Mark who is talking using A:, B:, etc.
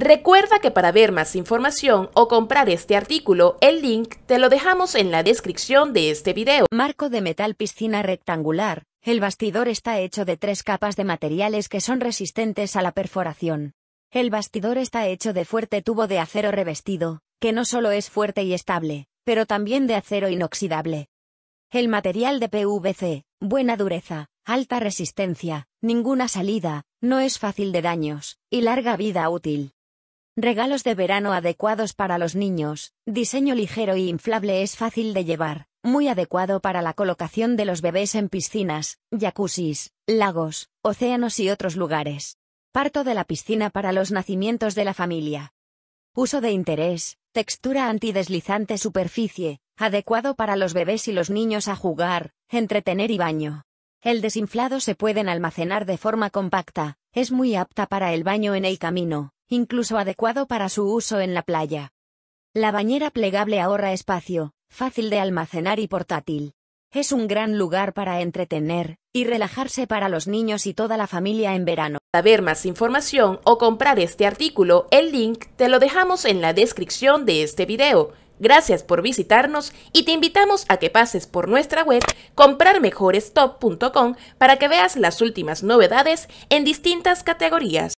A: Recuerda que para ver más información o comprar este artículo, el
B: link te lo dejamos en la descripción de este video. Marco de metal piscina rectangular. El bastidor está hecho de tres capas de materiales que son resistentes a la perforación. El bastidor está hecho de fuerte tubo de acero revestido, que no solo es fuerte y estable, pero también de acero inoxidable. El material de PVC, buena dureza, alta resistencia, ninguna salida, no es fácil de daños, y larga vida útil. Regalos de verano adecuados para los niños, diseño ligero y inflable es fácil de llevar, muy adecuado para la colocación de los bebés en piscinas, jacuzzis, lagos, océanos y otros lugares. Parto de la piscina para los nacimientos de la familia. Uso de interés, textura antideslizante superficie, adecuado para los bebés y los niños a jugar, entretener y baño. El desinflado se pueden almacenar de forma compacta, es muy apta para el baño en el camino, incluso adecuado para su uso en la playa. La bañera plegable ahorra espacio, fácil de almacenar y portátil. Es un gran lugar para entretener y relajarse para los niños y toda la familia en verano. Para ver más información o
A: comprar este artículo, el link te lo dejamos en la descripción de este video. Gracias por visitarnos y te invitamos a que pases por nuestra web comprarmejorestop.com para que veas las últimas novedades en distintas categorías.